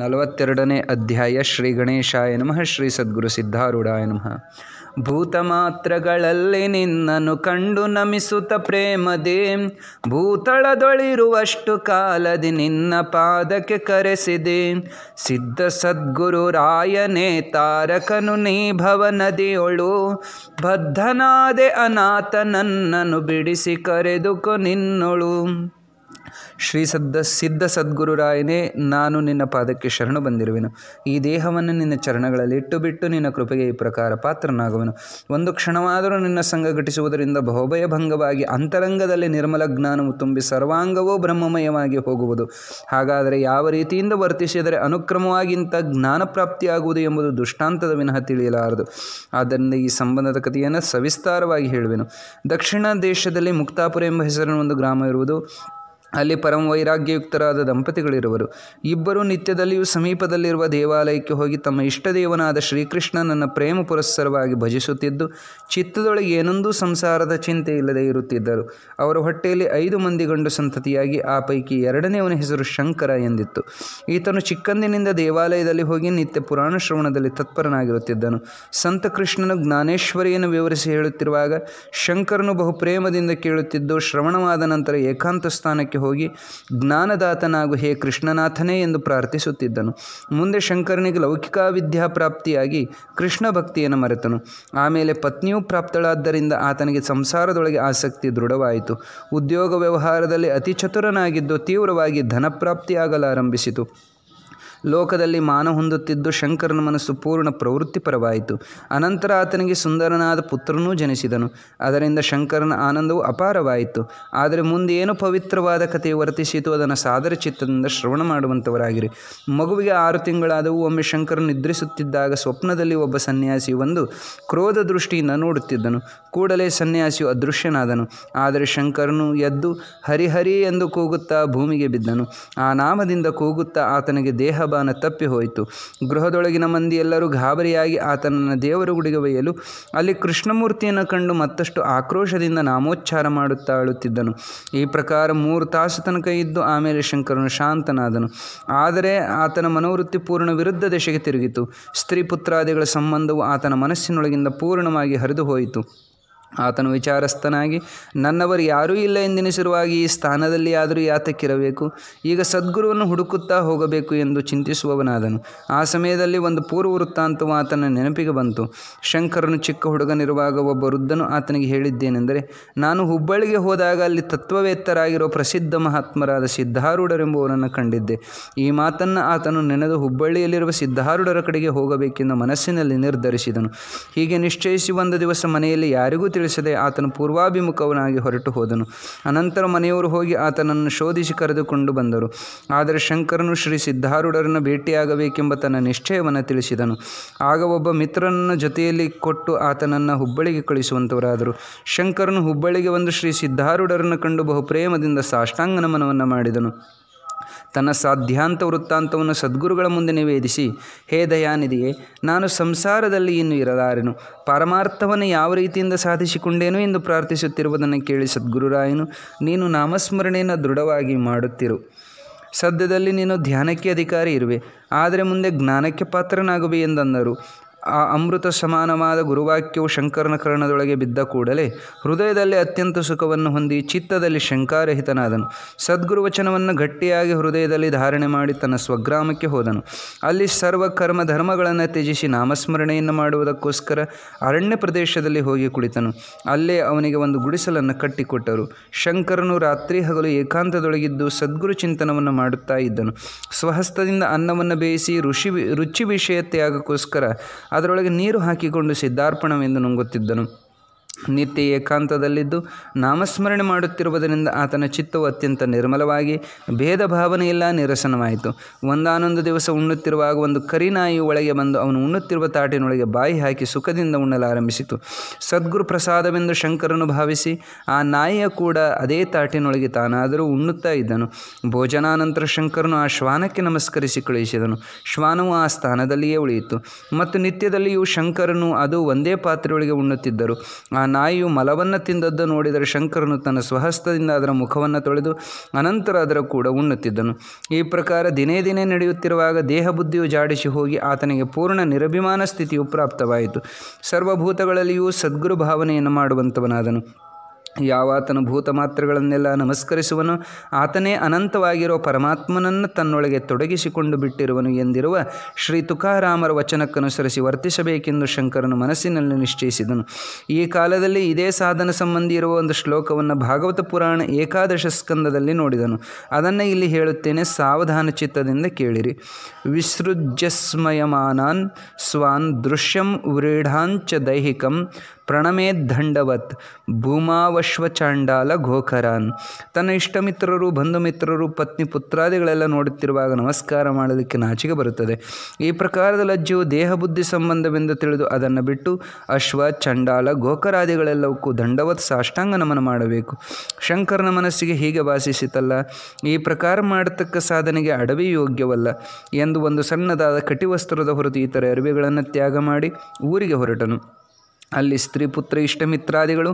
ನಲವತ್ತೆರಡನೇ ಅಧ್ಯಾಯ ಶ್ರೀ ಗಣೇಶಾಯ ನಮಃ ಶ್ರೀ ಸದ್ಗುರು ಸಿದ್ಧಾರೂಢಾಯ ನಮಃ ಭೂತ ಮಾತ್ರಗಳಲ್ಲಿ ನಿನ್ನನ್ನು ಕಂಡು ನಮಿಸುತ್ತ ಪ್ರೇಮದೆ ಭೂತಳದೊಳಿರುವಷ್ಟು ಕಾಲದಿ ನಿನ್ನ ಪಾದಕ್ಕೆ ಕರೆಸಿದೆ ಸಿದ್ಧ ಸದ್ಗುರು ರಾಯನೇ ತಾರಕನು ನೀ ಭವನದಿಯೊಳು ಬದ್ಧನಾದೆ ಅನಾಥ ನನ್ನನ್ನು ಬಿಡಿಸಿ ಕರೆದುಕೊ ನಿನ್ನೊಳು ಶ್ರೀ ಸದ್ದ ಸಿದ್ಧ ಸದ್ಗುರುರಾಯನೇ ನಾನು ನಿನ್ನ ಪಾದಕ್ಕೆ ಶರಣು ಬಂದಿರುವೆನು ಈ ದೇಹವನ್ನು ನಿನ್ನ ಚರಣಗಳಲ್ಲಿ ಇಟ್ಟು ಬಿಟ್ಟು ನಿನ್ನ ಕೃಪೆಗೆ ಈ ಪ್ರಕಾರ ಪಾತ್ರನಾಗುವೆನು ಒಂದು ಕ್ಷಣವಾದರೂ ನಿನ್ನ ಸಂಘ ಘಟಿಸುವುದರಿಂದ ಬಹುಭಯ ಭಂಗವಾಗಿ ಅಂತರಂಗದಲ್ಲಿ ನಿರ್ಮಲ ಜ್ಞಾನವು ತುಂಬಿ ಸರ್ವಾಂಗವೂ ಬ್ರಹ್ಮಮಯವಾಗಿ ಹೋಗುವುದು ಹಾಗಾದರೆ ಯಾವ ರೀತಿಯಿಂದ ವರ್ತಿಸಿದರೆ ಅನುಕ್ರಮವಾಗಿಂತ ಜ್ಞಾನ ಪ್ರಾಪ್ತಿಯಾಗುವುದು ಎಂಬುದು ದುಷ್ಟಾಂತದ ವಿನಃ ತಿಳಿಯಲಾರದು ಆದ್ದರಿಂದ ಈ ಸಂಬಂಧದ ಕಥೆಯನ್ನು ಸವಿಸ್ತಾರವಾಗಿ ಹೇಳುವೆನು ದಕ್ಷಿಣ ದೇಶದಲ್ಲಿ ಮುಕ್ತಾಪುರ ಎಂಬ ಹೆಸರಿನ ಒಂದು ಗ್ರಾಮ ಇರುವುದು ಅಲ್ಲಿ ಪರಮ ವೈರಾಗ್ಯಯುಕ್ತರಾದ ದಂಪತಿಗಳಿರುವರು ಇಬ್ಬರೂ ನಿತ್ಯದಲ್ಲಿಯೂ ಸಮೀಪದಲ್ಲಿರುವ ದೇವಾಲಯಕ್ಕೆ ಹೋಗಿ ತಮ್ಮ ಇಷ್ಟದೇವನಾದ ಶ್ರೀಕೃಷ್ಣನನ್ನು ಪ್ರೇಮ ಪುರಸ್ಸರವಾಗಿ ಭಜಿಸುತ್ತಿದ್ದು ಚಿತ್ತದೊಳಗೆ ಏನೊಂದೂ ಸಂಸಾರದ ಚಿಂತೆ ಇಲ್ಲದೆ ಇರುತ್ತಿದ್ದರು ಅವರ ಹೊಟ್ಟೆಯಲ್ಲಿ ಐದು ಮಂದಿ ಗಂಡು ಸಂತತಿಯಾಗಿ ಆ ಪೈಕಿ ಎರಡನೆಯವನ ಹೆಸರು ಶಂಕರ ಎಂದಿತ್ತು ಈತನು ಚಿಕ್ಕಂದಿನಿಂದ ದೇವಾಲಯದಲ್ಲಿ ಹೋಗಿ ನಿತ್ಯ ಪುರಾಣ ಶ್ರವಣದಲ್ಲಿ ತತ್ಪರನಾಗಿರುತ್ತಿದ್ದನು ಸಂತ ಕೃಷ್ಣನು ಜ್ಞಾನೇಶ್ವರಿಯನ್ನು ವಿವರಿಸಿ ಹೇಳುತ್ತಿರುವಾಗ ಶಂಕರನು ಬಹು ಪ್ರೇಮದಿಂದ ಕೇಳುತ್ತಿದ್ದು ಶ್ರವಣವಾದ ನಂತರ ಏಕಾಂತ ಸ್ಥಾನಕ್ಕೆ ಹೋಗಿ ಜ್ಞಾನದಾತನಾಗು ಹೇ ಕೃಷ್ಣನಾಥನೇ ಎಂದು ಪ್ರಾರ್ಥಿಸುತ್ತಿದ್ದನು ಮುಂದೆ ಶಂಕರನಿಗೆ ಲೌಕಿಕ ವಿದ್ಯಾ ಪ್ರಾಪ್ತಿಯಾಗಿ ಕೃಷ್ಣ ಭಕ್ತಿಯನ್ನು ಮರೆತನು ಆಮೇಲೆ ಪತ್ನಿಯೂ ಪ್ರಾಪ್ತಳಾದ್ದರಿಂದ ಆತನಿಗೆ ಸಂಸಾರದೊಳಗೆ ಆಸಕ್ತಿ ದೃಢವಾಯಿತು ಉದ್ಯೋಗ ವ್ಯವಹಾರದಲ್ಲಿ ಅತಿ ಚತುರನಾಗಿದ್ದು ತೀವ್ರವಾಗಿ ಧನಪ್ರಾಪ್ತಿಯಾಗಲಾರಂಭಿಸಿತು ಲೋಕದಲ್ಲಿ ಮಾನ ಹೊಂದುತ್ತಿದ್ದು ಶಂಕರನ ಮನಸ್ಸು ಪೂರ್ಣ ಪ್ರವೃತ್ತಿಪರವಾಯಿತು ಅನಂತರ ಆತನಿಗೆ ಸುಂದರನಾದ ಪುತ್ರನೂ ಜನಿಸಿದನು ಅದರಿಂದ ಶಂಕರನ ಆನಂದವು ಅಪಾರವಾಯಿತು ಆದರೆ ಮುಂದೆ ಏನು ಪವಿತ್ರವಾದ ಕಥೆ ವರ್ತಿಸಿತು ಅದನ್ನು ಸಾದರ ಚಿತ್ತದಿಂದ ಶ್ರವಣ ಮಾಡುವಂಥವರಾಗಿರಿ ಮಗುವಿಗೆ ಆರು ತಿಂಗಳಾದವು ಒಮ್ಮೆ ಶಂಕರ ನಿದ್ರಿಸುತ್ತಿದ್ದಾಗ ಸ್ವಪ್ನದಲ್ಲಿ ಒಬ್ಬ ಸನ್ಯಾಸಿ ಒಂದು ಕ್ರೋಧ ದೃಷ್ಟಿಯಿಂದ ನೋಡುತ್ತಿದ್ದನು ಕೂಡಲೇ ಸನ್ಯಾಸಿಯು ಅದೃಶ್ಯನಾದನು ಆದರೆ ಶಂಕರನು ಎದ್ದು ಹರಿಹರಿ ಎಂದು ಕೂಗುತ್ತಾ ಭೂಮಿಗೆ ಬಿದ್ದನು ಆ ನಾಮದಿಂದ ಕೂಗುತ್ತಾ ಆತನಿಗೆ ದೇಹ ಬಾನ ತಪ್ಪಿ ಹೋಯಿತು ಗೃಹದೊಳಗಿನ ಮಂದಿ ಎಲ್ಲರೂ ಗಾಬರಿಯಾಗಿ ಆತನನ್ನು ದೇವರು ಗುಡಿಗೆ ಒಯ್ಯಲು ಅಲ್ಲಿ ಕೃಷ್ಣಮೂರ್ತಿಯನ್ನು ಕಂಡು ಮತ್ತಷ್ಟು ಆಕ್ರೋಶದಿಂದ ನಾಮೋಚ್ಚಾರ ಮಾಡುತ್ತಾ ಈ ಪ್ರಕಾರ ಮೂರು ತಾಸು ತನಕ ಇದ್ದು ಆಮೇಲೆ ಶಂಕರನು ಶಾಂತನಾದನು ಆದರೆ ಆತನ ಮನೋವೃತ್ತಿ ಪೂರ್ಣ ವಿರುದ್ಧ ದಿಶೆಗೆ ತಿರುಗಿತು ಸ್ತ್ರೀ ಪುತ್ರಾದಿಗಳ ಸಂಬಂಧವು ಆತನ ಮನಸ್ಸಿನೊಳಗಿಂದ ಪೂರ್ಣವಾಗಿ ಹರಿದು ಹೋಯಿತು ಆತನು ವಿಚಾರಸ್ಥನಾಗಿ ನನ್ನವರು ಯಾರೂ ಇಲ್ಲ ಎಂದೆನಿಸಿರುವಾಗಿ ಈ ಸ್ಥಾನದಲ್ಲಿ ಆದರೂ ಯಾತಕ್ಕಿರಬೇಕು ಈಗ ಸದ್ಗುರುವನ್ನು ಹುಡುಕುತ್ತಾ ಹೋಗಬೇಕು ಎಂದು ಚಿಂತಿಸುವವನಾದನು ಆ ಸಮಯದಲ್ಲಿ ಒಂದು ಪೂರ್ವ ವೃತ್ತಾಂತವು ಆತನ ನೆನಪಿಗೆ ಬಂತು ಶಂಕರನು ಚಿಕ್ಕ ಹುಡುಗನಿರುವಾಗ ಒಬ್ಬ ವೃದ್ಧನು ಆತನಿಗೆ ಹೇಳಿದ್ದೇನೆಂದರೆ ನಾನು ಹುಬ್ಬಳ್ಳಿಗೆ ಹೋದಾಗ ಅಲ್ಲಿ ತತ್ವವೇತ್ತರಾಗಿರುವ ಪ್ರಸಿದ್ಧ ಮಹಾತ್ಮರಾದ ಸಿದ್ಧಾರೂಢರೆಂಬುವರನ್ನು ಕಂಡಿದ್ದೆ ಈ ಮಾತನ್ನು ಆತನು ನೆನೆದು ಹುಬ್ಬಳ್ಳಿಯಲ್ಲಿರುವ ಸಿದ್ಧಾರೂಢರ ಕಡೆಗೆ ಹೋಗಬೇಕೆಂದು ಮನಸ್ಸಿನಲ್ಲಿ ನಿರ್ಧರಿಸಿದನು ಹೀಗೆ ನಿಶ್ಚಯಿಸಿ ಒಂದು ದಿವಸ ಮನೆಯಲ್ಲಿ ಯಾರಿಗೂ ತಿಳಿಸದೆ ಆತನು ಪೂರ್ವಾಭಿಮುಖವನಾಗಿ ಹೊರಟು ಹೋದನು ಅನಂತರ ಮನೆಯವರು ಹೋಗಿ ಆತನನ್ನು ಶೋಧಿಸಿ ಕರೆದುಕೊಂಡು ಬಂದರು ಆದರೆ ಶಂಕರನು ಶ್ರೀ ಸಿದ್ಧಾರೂಢರನ್ನು ಭೇಟಿಯಾಗಬೇಕೆಂಬ ತನ್ನ ನಿಶ್ಚಯವನ್ನು ತಿಳಿಸಿದನು ಆಗ ಒಬ್ಬ ಮಿತ್ರನನ್ನು ಜೊತೆಯಲ್ಲಿ ಕೊಟ್ಟು ಆತನನ್ನು ಹುಬ್ಬಳ್ಳಿಗೆ ಕಳಿಸುವಂತವರಾದರು ಶಂಕರನು ಹುಬ್ಬಳ್ಳಿಗೆ ಬಂದು ಶ್ರೀ ಸಿದ್ಧಾರೂಢರನ್ನು ಕಂಡು ಬಹು ಪ್ರೇಮದಿಂದ ಸಾಷ್ಟಾಂಗ ನಮನವನ್ನು ಮಾಡಿದನು ತನ್ನ ಸಾಧ್ಯಾಂತ ವೃತ್ತಾಂತವನ್ನು ಸದ್ಗುರುಗಳ ಮುಂದೆ ನಿವೇದಿಸಿ ಹೇ ದಯಾನಿಧಿಯೇ ನಾನು ಸಂಸಾರದಲ್ಲಿ ಇನ್ನು ಇರಲಾರೆನು ಪರಮಾರ್ಥವನ್ನು ಯಾವ ರೀತಿಯಿಂದ ಸಾಧಿಸಿಕೊಂಡೇನು ಎಂದು ಪ್ರಾರ್ಥಿಸುತ್ತಿರುವುದನ್ನು ಕೇಳಿ ಸದ್ಗುರುರಾಯನು ನೀನು ನಾಮಸ್ಮರಣೆಯನ್ನು ದೃಢವಾಗಿ ಮಾಡುತ್ತಿರು ಸದ್ಯದಲ್ಲಿ ನೀನು ಧ್ಯಾನಕ್ಕೆ ಅಧಿಕಾರಿ ಇರುವೆ ಆದರೆ ಮುಂದೆ ಜ್ಞಾನಕ್ಕೆ ಪಾತ್ರನಾಗುವೆ ಎಂದರು ಆ ಅಮೃತ ಸಮಾನವಾದ ಗುರುವಾಕ್ಯವು ಶಂಕರನ ಕರ್ಣದೊಳಗೆ ಬಿದ್ದ ಕೂಡಲೇ ಹೃದಯದಲ್ಲಿ ಅತ್ಯಂತ ಸುಖವನ್ನು ಹೊಂದಿ ಚಿತ್ತದಲ್ಲಿ ಶಂಕಾರಹಿತನಾದನು ಸದ್ಗುರುವಚನವನ್ನು ಗಟ್ಟಿಯಾಗಿ ಹೃದಯದಲ್ಲಿ ಧಾರಣೆ ಮಾಡಿ ತನ್ನ ಸ್ವಗ್ರಾಮಕ್ಕೆ ಹೋದನು ಅಲ್ಲಿ ಸರ್ವ ಕರ್ಮ ಧರ್ಮಗಳನ್ನು ತ್ಯಜಿಸಿ ನಾಮಸ್ಮರಣೆಯನ್ನು ಮಾಡುವುದಕ್ಕೋಸ್ಕರ ಅರಣ್ಯ ಪ್ರದೇಶದಲ್ಲಿ ಹೋಗಿ ಕುಳಿತನು ಅಲ್ಲೇ ಅವನಿಗೆ ಒಂದು ಗುಡಿಸಲನ್ನು ಕಟ್ಟಿಕೊಟ್ಟರು ಶಂಕರನು ರಾತ್ರಿ ಹಗಲು ಏಕಾಂತದೊಳಗಿದ್ದು ಸದ್ಗುರು ಚಿಂತನವನ್ನು ಮಾಡುತ್ತಾ ಇದ್ದನು ಸ್ವಹಸ್ತದಿಂದ ಅನ್ನವನ್ನು ಬೇಯಿಸಿ ಋಷಿ ರುಚಿ ವಿಷಯ ತ್ಯಾಗಕ್ಕೋಸ್ಕರ ಅದರೊಳಗೆ ನೀರು ಹಾಕಿಕೊಂಡು ಸಿದ್ಧಾರ್ಪಣವೆಂದು ನುಂಗುತ್ತಿದ್ದನು ನಿತ್ಯ ಏಕಾಂತದಲ್ಲಿದ್ದು ನಾಮಸ್ಮರಣೆ ಮಾಡುತ್ತಿರುವುದರಿಂದ ಆತನ ಚಿತ್ತವು ಅತ್ಯಂತ ನಿರ್ಮಲವಾಗಿ ಭೇದ ಭಾವನೆಯೆಲ್ಲ ನಿರಸನವಾಯಿತು ಒಂದಾನೊಂದು ದಿವಸ ಉಣ್ಣುತ್ತಿರುವಾಗ ಒಂದು ಕರಿನಾಯಿ ಒಳಗೆ ಬಂದು ಅವನು ಉಣ್ಣುತ್ತಿರುವ ತಾಟಿನೊಳಗೆ ಬಾಯಿ ಹಾಕಿ ಸುಖದಿಂದ ಉಣ್ಣಲಾರಂಭಿಸಿತು ಸದ್ಗುರು ಪ್ರಸಾದವೆಂದು ಶಂಕರನು ಭಾವಿಸಿ ಆ ನಾಯಿಯ ಕೂಡ ಅದೇ ತಾಟಿನೊಳಗೆ ತಾನಾದರೂ ಉಣ್ಣುತ್ತಾ ಇದ್ದನು ಭೋಜನಾನಂತರ ಶಂಕರನು ಆ ಶ್ವಾನಕ್ಕೆ ನಮಸ್ಕರಿಸಿ ಕಳುಹಿಸಿದನು ಶ್ವಾನವು ಆ ಸ್ಥಾನದಲ್ಲಿಯೇ ಉಳಿಯಿತು ಮತ್ತು ನಿತ್ಯದಲ್ಲಿಯೂ ಶಂಕರನು ಅದು ಒಂದೇ ಪಾತ್ರೆಯೊಳಗೆ ಉಣ್ಣುತ್ತಿದ್ದರು ಆ ನಾಯಿಯು ಮಲವನ್ನು ತಿಂದದ್ದು ನೋಡಿದರೆ ಶಂಕರನು ತನ್ನ ಸ್ವಹಸ್ತದಿಂದ ಅದರ ಮುಖವನ್ನು ತೊಳೆದು ಅನಂತರ ಅದರ ಕೂಡ ಉಣ್ಣುತ್ತಿದ್ದನು ಈ ಪ್ರಕಾರ ದಿನೇ ದಿನೇ ನಡೆಯುತ್ತಿರುವಾಗ ದೇಹ ಬುದ್ಧಿಯು ಜಾಡಿಸಿ ಹೋಗಿ ಆತನಿಗೆ ಪೂರ್ಣ ನಿರಭಿಮಾನ ಸ್ಥಿತಿಯು ಪ್ರಾಪ್ತವಾಯಿತು ಸರ್ವಭೂತಗಳಲ್ಲಿಯೂ ಸದ್ಗುರು ಭಾವನೆಯನ್ನು ಮಾಡುವಂಥವನಾದನು ಯಾವಾತನು ಭೂತ ಮಾತ್ರೆಗಳನ್ನೆಲ್ಲ ನಮಸ್ಕರಿಸುವನು ಆತನೇ ಅನಂತವಾಗಿರೋ ಪರಮಾತ್ಮನನ್ನು ತನ್ನೊಳಗೆ ತೊಡಗಿಸಿಕೊಂಡು ಬಿಟ್ಟಿರುವನು ಎಂದಿರುವ ಶ್ರೀ ತುಕಾರಾಮರ ವಚನಕ್ಕನುಸರಿಸಿ ವರ್ತಿಸಬೇಕೆಂದು ಶಂಕರನು ಮನಸ್ಸಿನಲ್ಲಿ ನಿಶ್ಚಯಿಸಿದನು ಈ ಕಾಲದಲ್ಲಿ ಇದೇ ಸಾಧನ ಸಂಬಂಧಿ ಇರುವ ಒಂದು ಶ್ಲೋಕವನ್ನು ಭಾಗವತ ಪುರಾಣ ಏಕಾದಶ ಸ್ಕಂದದಲ್ಲಿ ನೋಡಿದನು ಅದನ್ನು ಇಲ್ಲಿ ಹೇಳುತ್ತೇನೆ ಸಾವಧಾನ ಚಿತ್ತದಿಂದ ಕೇಳಿರಿ ವಿಸೃಜ್ಯಸ್ಮಯಮಾನಾನ್ ಸ್ವಾನ್ ದೃಶ್ಯಂ ವ್ರೀಢಾಂಚ ದೈಹಿಕಂ ಭೂಮಾವಶ್ವ ಚಾಂಡಾಲ ಗೋಕರಾನ್ ತನ್ನ ಇಷ್ಟಮಿತ್ರರು ಬಂಧು ಮಿತ್ರರು ಪತ್ನಿ ಪುತ್ರಾದಿಗಳೆಲ್ಲ ನೋಡುತ್ತಿರುವಾಗ ನಮಸ್ಕಾರ ಮಾಡಲಿಕ್ಕೆ ನಾಚಿಕೆ ಬರುತ್ತದೆ ಈ ಪ್ರಕಾರದ ಲಜ್ಜೆಯು ದೇಹ ಬುದ್ಧಿ ಸಂಬಂಧವೆಂದು ತಿಳಿದು ಅದನ್ನು ಬಿಟ್ಟು ಅಶ್ವ ಚಂಡಾಲ ಗೋಕರಾದಿಗಳೆಲ್ಲವಕ್ಕೂ ದಂಡವತ್ ಸಾಷ್ಟಾಂಗ ನಮನ ಮಾಡಬೇಕು ಶಂಕರನ ಮನಸ್ಸಿಗೆ ಹೀಗೆ ವಾಸಿಸಿತಲ್ಲ ಈ ಪ್ರಕಾರ ಮಾಡತಕ್ಕ ಸಾಧನೆಗೆ ಅಡವಿ ಯೋಗ್ಯವಲ್ಲ ಎಂದು ಒಂದು ಸಣ್ಣದಾದ ಕಟಿವಸ್ತ್ರದ ಹೊರತು ಇತರ ಅರಿವೆಗಳನ್ನು ತ್ಯಾಗ ಮಾಡಿ ಊರಿಗೆ ಹೊರಟನು ಅಲ್ಲಿ ಸ್ತ್ರೀ ಪುತ್ರ ಇಷ್ಟಮಿತ್ರಾದಿಗಳು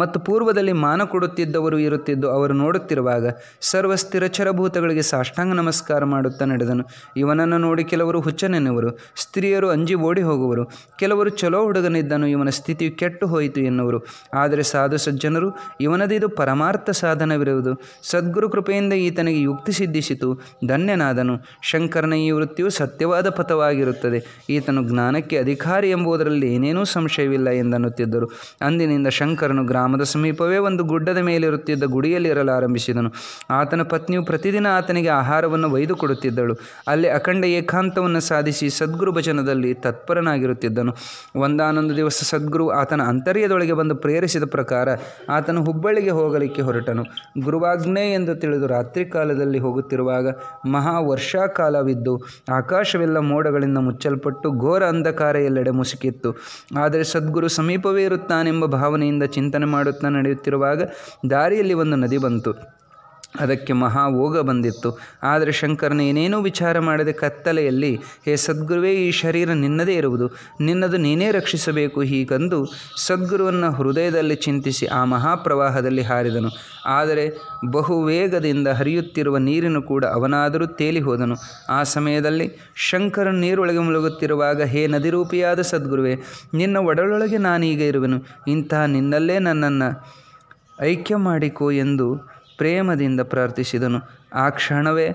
ಮತ್ತು ಪೂರ್ವದಲ್ಲಿ ಮಾನ ಕೊಡುತ್ತಿದ್ದವರು ಇರುತ್ತಿದ್ದು ಅವರು ನೋಡುತ್ತಿರುವಾಗ ಸರ್ವ ಸ್ಥಿರಚರಭೂತಗಳಿಗೆ ಸಾಷ್ಟಾಂಗ ನಮಸ್ಕಾರ ಮಾಡುತ್ತಾ ನಡೆದನು ಇವನನ್ನು ನೋಡಿ ಕೆಲವರು ಹುಚ್ಚನೆನ್ನುವರು ಸ್ತ್ರೀಯರು ಅಂಜಿ ಓಡಿ ಹೋಗುವರು ಕೆಲವರು ಚಲೋ ಹುಡುಗನಿದ್ದನು ಇವನ ಸ್ಥಿತಿಯು ಕೆಟ್ಟು ಹೋಯಿತು ಎನ್ನುವರು ಆದರೆ ಸಾಧು ಸಜ್ಜನರು ಇವನದಿದು ಪರಮಾರ್ಥ ಸಾಧನವಿರುವುದು ಸದ್ಗುರು ಕೃಪೆಯಿಂದ ಈತನಿಗೆ ಯುಕ್ತಿ ಸಿದ್ಧಿಸಿತು ಧನ್ಯನಾದನು ಶಂಕರನ ಈ ವೃತ್ತಿಯು ಸತ್ಯವಾದ ಪಥವಾಗಿರುತ್ತದೆ ಈತನು ಜ್ಞಾನಕ್ಕೆ ಅಧಿಕಾರಿ ಎಂಬುದರಲ್ಲಿ ಏನೇನೂ ಸಂಶಯವಿಲ್ಲ ಎಂದನ್ನುತ್ತಿದ್ದರು ಅಂದಿನಿಂದ ಶಂಕರನು ಗ್ರಾಮದ ಸಮೀಪವೇ ಒಂದು ಗುಡ್ಡದ ಮೇಲಿರುತ್ತಿದ್ದ ಆರಂಭಿಸಿದನು ಆತನ ಪತ್ನಿಯು ಪ್ರತಿದಿನ ಆತನಿಗೆ ಆಹಾರವನ್ನು ಒಯ್ದು ಕೊಡುತ್ತಿದ್ದಳು ಅಲ್ಲಿ ಅಖಂಡ ಏಕಾಂತವನ್ನು ಸಾಧಿಸಿ ಸದ್ಗುರು ಭಜನದಲ್ಲಿ ತತ್ಪರನಾಗಿರುತ್ತಿದ್ದನು ಒಂದಾನೊಂದು ದಿವಸ ಸದ್ಗುರು ಆತನ ಅಂತರ್ಯದೊಳಗೆ ಬಂದು ಪ್ರೇರಿಸಿದ ಪ್ರಕಾರ ಆತನು ಹುಬ್ಬಳ್ಳಿಗೆ ಹೋಗಲಿಕ್ಕೆ ಹೊರಟನು ಗುರುವಾಗ್ನೆ ಎಂದು ತಿಳಿದು ರಾತ್ರಿ ಕಾಲದಲ್ಲಿ ಹೋಗುತ್ತಿರುವಾಗ ಮಹಾ ವರ್ಷಾಕಾಲವಿದ್ದು ಆಕಾಶವೆಲ್ಲ ಮೋಡಗಳಿಂದ ಮುಚ್ಚಲ್ಪಟ್ಟು ಘೋರ ಅಂಧಕಾರ ಎಲ್ಲೆಡೆ ಮುಸುಕಿತ್ತು ಆದರೆ ಸದ್ಗುರು ಗುರು ಸಮೀಪವೇ ಇರುತ್ತಾನೆಂಬ ಭಾವನೆಯಿಂದ ಚಿಂತನೆ ಮಾಡುತ್ತಾ ನಡೆಯುತ್ತಿರುವಾಗ ದಾರಿಯಲ್ಲಿ ಒಂದು ನದಿ ಬಂತು ಅದಕ್ಕೆ ಮಹಾ ಓಗ ಬಂದಿತ್ತು ಆದರೆ ಶಂಕರನ ಏನೇನೂ ವಿಚಾರ ಮಾಡದೆ ಕತ್ತಲೆಯಲ್ಲಿ ಹೇ ಸದ್ಗುರುವೇ ಈ ಶರೀರ ನಿನ್ನದೇ ಇರುವುದು ನಿನ್ನದು ನೀನೇ ರಕ್ಷಿಸಬೇಕು ಹೀಗಂದು ಸದ್ಗುರುವನ್ನು ಹೃದಯದಲ್ಲಿ ಚಿಂತಿಸಿ ಆ ಮಹಾಪ್ರವಾಹದಲ್ಲಿ ಹಾರಿದನು ಆದರೆ ಬಹು ವೇಗದಿಂದ ಹರಿಯುತ್ತಿರುವ ನೀರಿನ ಕೂಡ ಅವನಾದರೂ ತೇಲಿ ಹೋದನು ಆ ಸಮಯದಲ್ಲಿ ಶಂಕರ ನೀರೊಳಗೆ ಮುಳುಗುತ್ತಿರುವಾಗ ಹೇ ನದಿರೂಪಿಯಾದ ಸದ್ಗುರುವೆ ನಿನ್ನ ಒಡಲೊಳಗೆ ನಾನೀಗ ಇರುವೆನು ಇಂತಹ ನಿನ್ನಲ್ಲೇ ನನ್ನನ್ನು ಐಕ್ಯ ಮಾಡಿಕೋ ಎಂದು ಪ್ರೇಮದಿಂದ ಪ್ರಾರ್ಥಿಸಿದನು ಆ ಕ್ಷಣವೇ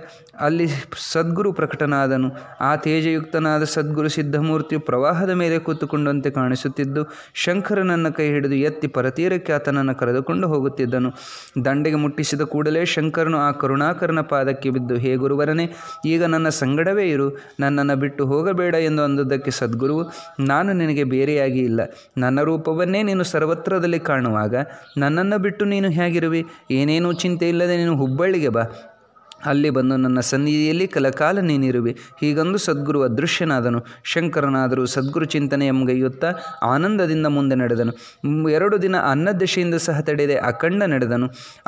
ಅಲ್ಲಿ ಸದ್ಗುರು ಪ್ರಕಟನಾದನು ಆ ತೇಜಯುಕ್ತನಾದ ಸದ್ಗುರು ಸಿದ್ಧಮೂರ್ತಿಯು ಪ್ರವಾಹದ ಮೇಲೆ ಕೂತುಕೊಂಡಂತೆ ಕಾಣಿಸುತ್ತಿದ್ದು ಶಂಕರನನ್ನು ಕೈ ಹಿಡಿದು ಎತ್ತಿ ಪರತೀರಕ್ಕೆ ಆತನನ್ನು ಕರೆದುಕೊಂಡು ಹೋಗುತ್ತಿದ್ದನು ದಂಡೆಗೆ ಮುಟ್ಟಿಸಿದ ಕೂಡಲೇ ಶಂಕರನು ಆ ಕರುಣಾಕರನ ಪಾದಕ್ಕೆ ಬಿದ್ದು ಹೇ ಗುರುವರನೆ ಈಗ ನನ್ನ ಸಂಗಡವೇ ಇರು ನನ್ನನ್ನು ಬಿಟ್ಟು ಹೋಗಬೇಡ ಎಂದು ಅಂದದ್ದಕ್ಕೆ ಸದ್ಗುರು ನಾನು ನಿನಗೆ ಬೇರೆಯಾಗಿ ಇಲ್ಲ ನನ್ನ ರೂಪವನ್ನೇ ನೀನು ಸರ್ವತ್ರದಲ್ಲಿ ಕಾಣುವಾಗ ನನ್ನನ್ನು ಬಿಟ್ಟು ನೀನು ಹೇಗಿರುವಿ ಏನೇನೂ ಚಿಂತೆ ಇಲ್ಲದೆ ನೀನು ಹುಬ್ಬಳ್ಳಿಗೆ ಬಾ ಅಲ್ಲಿ ಬಂದು ನನ್ನ ಸನ್ನಿಧಿಯಲ್ಲಿ ಕಲಕಾಲ ನೀನಿರುವೆ ಹೀಗಂದು ಸದ್ಗುರು ಅದೃಶ್ಯನಾದನು ಶಂಕರನಾದರೂ ಸದ್ಗುರು ಚಿಂತನೆ ಆನಂದದಿಂದ ಮುಂದೆ ನಡೆದನು ಎರಡು ದಿನ ಅನ್ನದಶೆಯಿಂದ ಸಹ ತಡೆದೆ ಅಖಂಡ ನಡೆದನು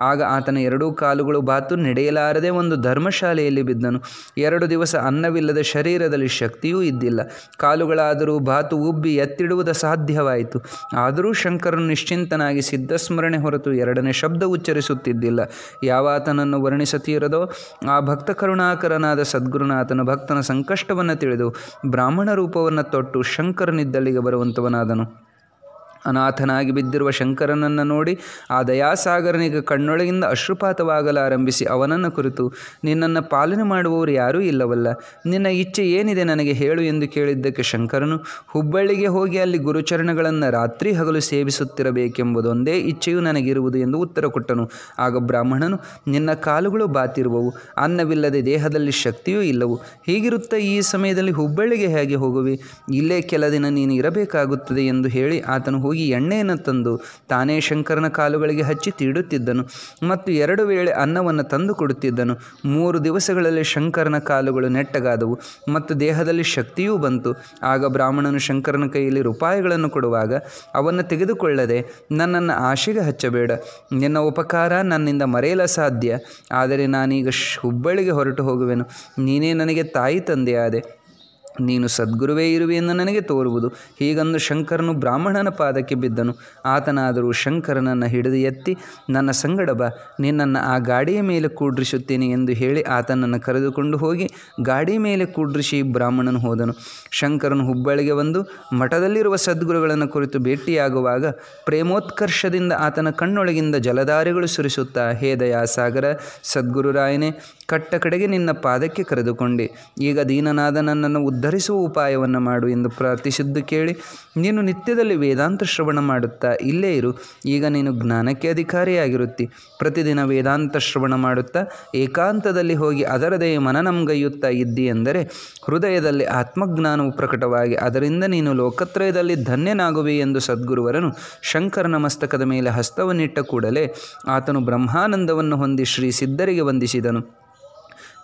ಆಗ ಆತನ ಎರಡೂ ಕಾಲುಗಳು ಬಾತು ನಡೆಯಲಾರದೆ ಒಂದು ಧರ್ಮಶಾಲೆಯಲ್ಲಿ ಬಿದ್ದನು ಎರಡು ದಿವಸ ಅನ್ನವಿಲ್ಲದ ಶರೀರದಲ್ಲಿ ಶಕ್ತಿಯೂ ಇದ್ದಿಲ್ಲ ಕಾಲುಗಳಾದರೂ ಬಾತು ಉಬ್ಬಿ ಎತ್ತಿಡುವುದ ಸಾಧ್ಯವಾಯಿತು ಆದರೂ ಶಂಕರನು ನಿಶ್ಚಿಂತನಾಗಿ ಸಿದ್ಧಸ್ಮರಣೆ ಹೊರತು ಎರಡನೇ ಶಬ್ದ ಉಚ್ಚರಿಸುತ್ತಿದ್ದಿಲ್ಲ ಆತನನ್ನು ವರ್ಣಿಸತೀರದೋ ಆ ಭಕ್ತ ಕರುಣಾಕರನಾದ ಸದ್ಗುರುನಾಥನು ಭಕ್ತನ ಸಂಕಷ್ಟವನ್ನು ತಿಳಿದು ಬ್ರಾಹ್ಮಣ ರೂಪವನ್ನು ತೊಟ್ಟು ಶಂಕರನಿದ್ದಲ್ಲಿಗೆ ಬರುವಂತವನಾದನು ಅನಾಥನಾಗಿ ಬಿದ್ದಿರುವ ಶಂಕರನನ್ನು ನೋಡಿ ಆ ದಯಾಸಾಗರನಿಗೆ ಕಣ್ಣೊಳಗಿಂದ ಅಶ್ರುಪಾತವಾಗಲಾರಂಭಿಸಿ ಅವನನ್ನು ಕುರಿತು ನಿನ್ನನ್ನು ಪಾಲನೆ ಮಾಡುವವರು ಯಾರೂ ಇಲ್ಲವಲ್ಲ ನಿನ್ನ ಇಚ್ಛೆ ಏನಿದೆ ನನಗೆ ಹೇಳು ಎಂದು ಕೇಳಿದ್ದಕ್ಕೆ ಶಂಕರನು ಹುಬ್ಬಳ್ಳಿಗೆ ಹೋಗಿ ಅಲ್ಲಿ ಗುರುಚರಣಗಳನ್ನು ರಾತ್ರಿ ಹಗಲು ಸೇವಿಸುತ್ತಿರಬೇಕೆಂಬುದೊಂದೇ ಇಚ್ಛೆಯು ನನಗಿರುವುದು ಎಂದು ಉತ್ತರ ಕೊಟ್ಟನು ಆಗ ಬ್ರಾಹ್ಮಣನು ನಿನ್ನ ಕಾಲುಗಳು ಬಾತಿರುವವು ಅನ್ನವಿಲ್ಲದೆ ದೇಹದಲ್ಲಿ ಶಕ್ತಿಯೂ ಇಲ್ಲವು ಹೀಗಿರುತ್ತ ಈ ಸಮಯದಲ್ಲಿ ಹುಬ್ಬಳ್ಳಿಗೆ ಹೇಗೆ ಹೋಗುವೆ ಇಲ್ಲೇ ಕೆಲ ದಿನ ನೀನು ಇರಬೇಕಾಗುತ್ತದೆ ಎಂದು ಹೇಳಿ ಆತನು ಹೋಗಿ ಎಣ್ಣೆಯನ್ನು ತಂದು ತಾನೇ ಶಂಕರನ ಕಾಲುಗಳಿಗೆ ಹಚ್ಚಿ ತೀಡುತ್ತಿದ್ದನು ಮತ್ತು ಎರಡು ವೇಳೆ ಅನ್ನವನ್ನು ತಂದು ಕೊಡುತ್ತಿದ್ದನು ಮೂರು ದಿವಸಗಳಲ್ಲಿ ಶಂಕರನ ಕಾಲುಗಳು ನೆಟ್ಟಗಾದವು ಮತ್ತು ದೇಹದಲ್ಲಿ ಶಕ್ತಿಯೂ ಬಂತು ಆಗ ಬ್ರಾಹ್ಮಣನು ಶಂಕರನ ಕೈಯಲ್ಲಿ ರೂಪಾಯಿಗಳನ್ನು ಕೊಡುವಾಗ ಅವನ್ನು ತೆಗೆದುಕೊಳ್ಳದೆ ನನ್ನನ್ನು ಆಶೆಗೆ ಹಚ್ಚಬೇಡ ನಿನ್ನ ಉಪಕಾರ ನನ್ನಿಂದ ಮರೆಯಲ ಸಾಧ್ಯ ಆದರೆ ನಾನೀಗ ಹುಬ್ಬಳ್ಳಿಗೆ ಹೊರಟು ಹೋಗುವೆನು ನೀನೇ ನನಗೆ ತಾಯಿ ತಂದೆಯಾದೆ ನೀನು ಸದ್ಗುರುವೇ ಇರುವೆ ಎಂದು ನನಗೆ ತೋರುವುದು ಹೀಗಂದು ಶಂಕರನು ಬ್ರಾಹ್ಮಣನ ಪಾದಕ್ಕೆ ಬಿದ್ದನು ಆತನಾದರೂ ಶಂಕರನನ್ನು ಹಿಡಿದು ಎತ್ತಿ ನನ್ನ ಸಂಗಡ ಬಾ ನಿನ್ನನ್ನು ಆ ಗಾಡಿಯ ಮೇಲೆ ಕೂಡ್ರಿಸುತ್ತೇನೆ ಎಂದು ಹೇಳಿ ಆತನನ್ನು ಕರೆದುಕೊಂಡು ಹೋಗಿ ಗಾಡಿ ಮೇಲೆ ಕೂಡ್ರಿಸಿ ಬ್ರಾಹ್ಮಣನು ಹೋದನು ಶಂಕರನು ಹುಬ್ಬಳ್ಳಿಗೆ ಬಂದು ಮಠದಲ್ಲಿರುವ ಸದ್ಗುರುಗಳನ್ನು ಕುರಿತು ಭೇಟಿಯಾಗುವಾಗ ಪ್ರೇಮೋತ್ಕರ್ಷದಿಂದ ಆತನ ಕಣ್ಣೊಳಗಿಂದ ಜಲಧಾರೆಗಳು ಸುರಿಸುತ್ತಾ ಹೇ ದಯಾಸಾಗರ ಸದ್ಗುರುರಾಯನೇ ಕಟ್ಟ ಕಡೆಗೆ ನಿನ್ನ ಪಾದಕ್ಕೆ ಕರೆದುಕೊಂಡೆ ಈಗ ದೀನನಾದ ನನ್ನನ್ನು ಉದ್ಧರಿಸುವ ಉಪಾಯವನ್ನು ಮಾಡು ಎಂದು ಪ್ರಾರ್ಥಿಸಿದ್ದು ಕೇಳಿ ನೀನು ನಿತ್ಯದಲ್ಲಿ ವೇದಾಂತ ಶ್ರವಣ ಮಾಡುತ್ತಾ ಇಲ್ಲೇ ಇರು ಈಗ ನೀನು ಜ್ಞಾನಕ್ಕೆ ಅಧಿಕಾರಿಯಾಗಿರುತ್ತಿ ಪ್ರತಿದಿನ ವೇದಾಂತ ಶ್ರವಣ ಮಾಡುತ್ತಾ ಏಕಾಂತದಲ್ಲಿ ಹೋಗಿ ಅದರದೇ ಮನನಂಗೈಯುತ್ತಾ ಇದ್ದಿ ಎಂದರೆ ಹೃದಯದಲ್ಲಿ ಆತ್ಮಜ್ಞಾನವು ಪ್ರಕಟವಾಗಿ ಅದರಿಂದ ನೀನು ಲೋಕತ್ರಯದಲ್ಲಿ ಧನ್ಯನಾಗುವೆ ಎಂದು ಸದ್ಗುರುವರನು ಶಂಕರನ ಮಸ್ತಕದ ಮೇಲೆ ಹಸ್ತವನ್ನಿಟ್ಟ ಕೂಡಲೇ ಆತನು ಬ್ರಹ್ಮಾನಂದವನ್ನು ಹೊಂದಿ ಶ್ರೀ ಸಿದ್ಧರಿಗೆ ವಂದಿಸಿದನು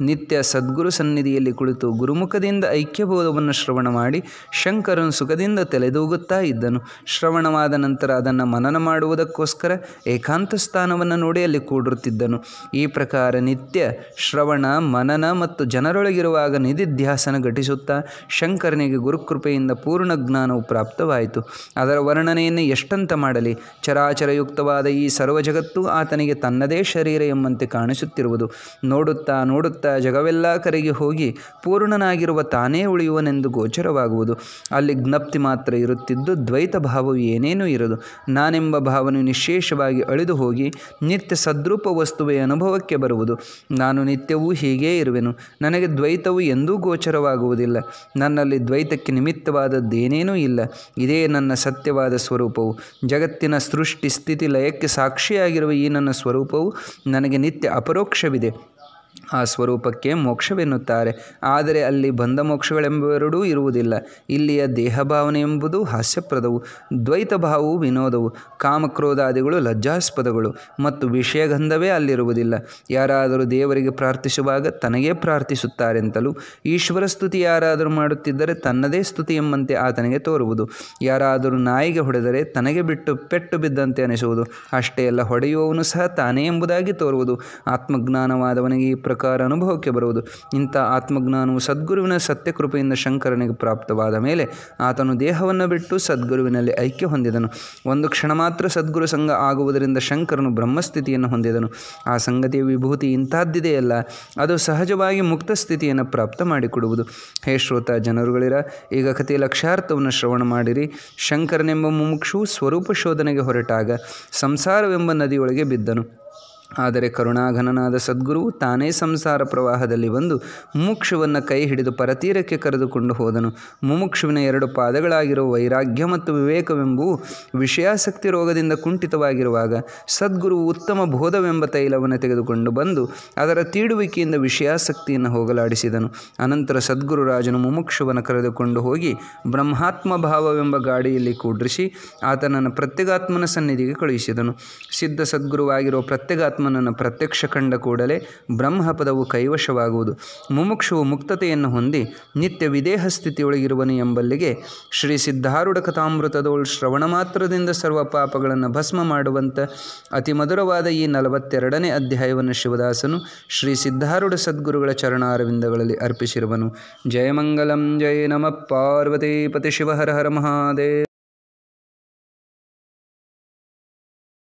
ನಿತ್ಯ ಸದ್ಗುರು ಸನ್ನಿಧಿಯಲ್ಲಿ ಕುಳಿತು ಗುರುಮುಖದಿಂದ ಐಕ್ಯಬೋಧವನ್ನು ಶ್ರವಣ ಮಾಡಿ ಶಂಕರನು ಸುಖದಿಂದ ತಲೆದೂಗುತ್ತಾ ಇದ್ದನು ಶ್ರವಣವಾದ ನಂತರ ಅದನ್ನು ಮನನ ಮಾಡುವುದಕ್ಕೋಸ್ಕರ ಏಕಾಂತ ಸ್ಥಾನವನ್ನು ನೋಡಿ ಅಲ್ಲಿ ಕೂಡಿರುತ್ತಿದ್ದನು ಈ ಪ್ರಕಾರ ನಿತ್ಯ ಶ್ರವಣ ಮನನ ಮತ್ತು ಜನರೊಳಗಿರುವಾಗ ನಿಧಿಧ್ಯಾಸನ ಘಟಿಸುತ್ತಾ ಶಂಕರನಿಗೆ ಗುರುಕೃಪೆಯಿಂದ ಪೂರ್ಣ ಜ್ಞಾನವು ಪ್ರಾಪ್ತವಾಯಿತು ಅದರ ವರ್ಣನೆಯನ್ನು ಎಷ್ಟಂತ ಮಾಡಲಿ ಚರಾಚರಯುಕ್ತವಾದ ಈ ಸರ್ವಜಗತ್ತು ಆತನಿಗೆ ತನ್ನದೇ ಶರೀರ ಎಂಬಂತೆ ಕಾಣಿಸುತ್ತಿರುವುದು ನೋಡುತ್ತಾ ನೋಡುತ್ತಾ ಜಗವೆಲ್ಲ ಕರೆಗೆ ಹೋಗಿ ಪೂರ್ಣನಾಗಿರುವ ತಾನೇ ಉಳಿಯುವನೆಂದು ಗೋಚರವಾಗುವುದು ಅಲ್ಲಿ ಜ್ಞಪ್ತಿ ಮಾತ್ರ ಇರುತ್ತಿದ್ದು ದ್ವೈತ ಭಾವವು ಏನೇನೂ ಇರದು ನಾನೆಂಬ ಭಾವನೆ ನಿಶೇಷವಾಗಿ ಅಳಿದು ಹೋಗಿ ನಿತ್ಯ ಸದ್ರೂಪ ವಸ್ತುವೆ ಅನುಭವಕ್ಕೆ ಬರುವುದು ನಾನು ನಿತ್ಯವೂ ಹೀಗೇ ಇರುವೆನು ನನಗೆ ದ್ವೈತವು ಎಂದೂ ಗೋಚರವಾಗುವುದಿಲ್ಲ ನನ್ನಲ್ಲಿ ದ್ವೈತಕ್ಕೆ ನಿಮಿತ್ತವಾದದ್ದೇನೇನೂ ಇಲ್ಲ ಇದೇ ನನ್ನ ಸತ್ಯವಾದ ಸ್ವರೂಪವು ಜಗತ್ತಿನ ಸೃಷ್ಟಿ ಸ್ಥಿತಿ ಲಯಕ್ಕೆ ಸಾಕ್ಷಿಯಾಗಿರುವ ಈ ನನ್ನ ಸ್ವರೂಪವು ನನಗೆ ನಿತ್ಯ ಅಪರೋಕ್ಷವಿದೆ ಆ ಸ್ವರೂಪಕ್ಕೆ ಮೋಕ್ಷವೆನ್ನುತ್ತಾರೆ ಆದರೆ ಅಲ್ಲಿ ಬಂಧ ಮೋಕ್ಷಗಳೆಂಬೆರಡೂ ಇರುವುದಿಲ್ಲ ಇಲ್ಲಿಯ ದೇಹಭಾವನೆ ಎಂಬುದು ಹಾಸ್ಯಪ್ರದವು ದ್ವೈತ ಭಾವವು ವಿನೋದವು ಕಾಮಕ್ರೋಧಾದಿಗಳು ಲಜ್ಜಾಸ್ಪದಗಳು ಮತ್ತು ವಿಷಯಗಂಧವೇ ಅಲ್ಲಿರುವುದಿಲ್ಲ ಯಾರಾದರೂ ದೇವರಿಗೆ ಪ್ರಾರ್ಥಿಸುವಾಗ ತನಗೇ ಪ್ರಾರ್ಥಿಸುತ್ತಾರೆಂತಲೂ ಈಶ್ವರ ಸ್ತುತಿ ಯಾರಾದರೂ ಮಾಡುತ್ತಿದ್ದರೆ ತನ್ನದೇ ಸ್ತುತಿ ಎಂಬಂತೆ ಆತನಿಗೆ ತೋರುವುದು ಯಾರಾದರೂ ನಾಯಿಗೆ ಹೊಡೆದರೆ ತನಗೆ ಬಿಟ್ಟು ಪೆಟ್ಟು ಬಿದ್ದಂತೆ ಅನಿಸುವುದು ಅಷ್ಟೇ ಎಲ್ಲ ಹೊಡೆಯುವವನು ಸಹ ತಾನೇ ಎಂಬುದಾಗಿ ತೋರುವುದು ಆತ್ಮಜ್ಞಾನವಾದವನಿಗೆ ಈ ಪ್ರ ಪ್ರಕಾರ ಅನುಭವಕ್ಕೆ ಬರುವುದು ಇಂಥ ಆತ್ಮಜ್ಞಾನವು ಸದ್ಗುರುವಿನ ಸತ್ಯಕೃಪೆಯಿಂದ ಶಂಕರನಿಗೆ ಪ್ರಾಪ್ತವಾದ ಮೇಲೆ ಆತನು ದೇಹವನ್ನು ಬಿಟ್ಟು ಸದ್ಗುರುವಿನಲ್ಲಿ ಐಕ್ಯ ಹೊಂದಿದನು ಒಂದು ಕ್ಷಣ ಮಾತ್ರ ಸದ್ಗುರು ಸಂಘ ಆಗುವುದರಿಂದ ಶಂಕರನು ಬ್ರಹ್ಮಸ್ಥಿತಿಯನ್ನು ಹೊಂದಿದನು ಆ ಸಂಗತಿಯ ವಿಭೂತಿ ಇಂಥದ್ದಿದೆಯಲ್ಲ ಅದು ಸಹಜವಾಗಿ ಮುಕ್ತ ಸ್ಥಿತಿಯನ್ನು ಪ್ರಾಪ್ತ ಮಾಡಿಕೊಡುವುದು ಹೇ ಶ್ರೋತ ಜನರುಗಳಿರ ಈಗ ಕಥೆಯ ಲಕ್ಷಾರ್ಥವನ್ನು ಶ್ರವಣ ಮಾಡಿರಿ ಶಂಕರನೆಂಬ ಮುಮುಕ್ಷು ಸ್ವರೂಪ ಶೋಧನೆಗೆ ಹೊರಟಾಗ ಸಂಸಾರವೆಂಬ ನದಿಯೊಳಗೆ ಬಿದ್ದನು ಆದರೆ ಕರುಣಾಘನನಾದ ಸದ್ಗುರುವು ತಾನೇ ಸಂಸಾರ ಪ್ರವಾಹದಲ್ಲಿ ಬಂದು ಮುಮುಕ್ಷುವನ್ನು ಕೈ ಹಿಡಿದು ಪರತೀರಕ್ಕೆ ಕರೆದುಕೊಂಡು ಹೋದನು ಮುಮುಕ್ಷುವಿನ ಎರಡು ಪಾದಗಳಾಗಿರುವ ವೈರಾಗ್ಯ ಮತ್ತು ವಿವೇಕವೆಂಬುವು ವಿಷಯಾಸಕ್ತಿ ರೋಗದಿಂದ ಕುಂಠಿತವಾಗಿರುವಾಗ ಸದ್ಗುರು ಉತ್ತಮ ಬೋಧವೆಂಬ ತೈಲವನ್ನು ತೆಗೆದುಕೊಂಡು ಬಂದು ಅದರ ತೀಡುವಿಕೆಯಿಂದ ವಿಷಯಾಸಕ್ತಿಯನ್ನು ಹೋಗಲಾಡಿಸಿದನು ಅನಂತರ ಸದ್ಗುರು ರಾಜನು ಮುಮುಕ್ಷುವನ್ನು ಕರೆದುಕೊಂಡು ಹೋಗಿ ಬ್ರಹ್ಮಾತ್ಮ ಭಾವವೆಂಬ ಗಾಡಿಯಲ್ಲಿ ಕೂಡಿಸಿ ಆತನನ್ನು ಪ್ರತ್ಯಗಾತ್ಮನ ಸನ್ನಿಧಿಗೆ ಕಳುಹಿಸಿದನು ಸಿದ್ಧ ಸದ್ಗುರುವಾಗಿರುವ ಪ್ರತ್ಯಗಾತ್ಮ ಪರಮಾತ್ಮನನ್ನು ಪ್ರತ್ಯಕ್ಷ ಕಂಡ ಕೂಡಲೇ ಬ್ರಹ್ಮಪದವು ಕೈವಶವಾಗುವುದು ಮುಮುಕ್ಷುವು ಮುಕ್ತತೆಯನ್ನು ಹೊಂದಿ ನಿತ್ಯ ವಿದೇಹ ಸ್ಥಿತಿಯೊಳಗಿರುವನು ಎಂಬಲ್ಲಿಗೆ ಶ್ರೀ ಸಿದ್ಧಾರೂಢ ಕಥಾಮೃತದೋಳು ಶ್ರವಣ ಮಾತ್ರದಿಂದ ಸರ್ವ ಪಾಪಗಳನ್ನು ಭಸ್ಮ ಮಾಡುವಂಥ ಅತಿ ಮಧುರವಾದ ಈ ನಲವತ್ತೆರಡನೇ ಅಧ್ಯಾಯವನ್ನು ಶಿವದಾಸನು ಶ್ರೀ ಸಿದ್ಧಾರೂಢ ಸದ್ಗುರುಗಳ ಚರಣಾರವಿಂದಗಳಲ್ಲಿ ಅರ್ಪಿಸಿರುವನು ಜಯಮಂಗಲಂ ಜಯ ನಮಃ ಪಾರ್ವತಿ ಪತಿ ಶಿವ ಹರ ಮಹಾದೇವ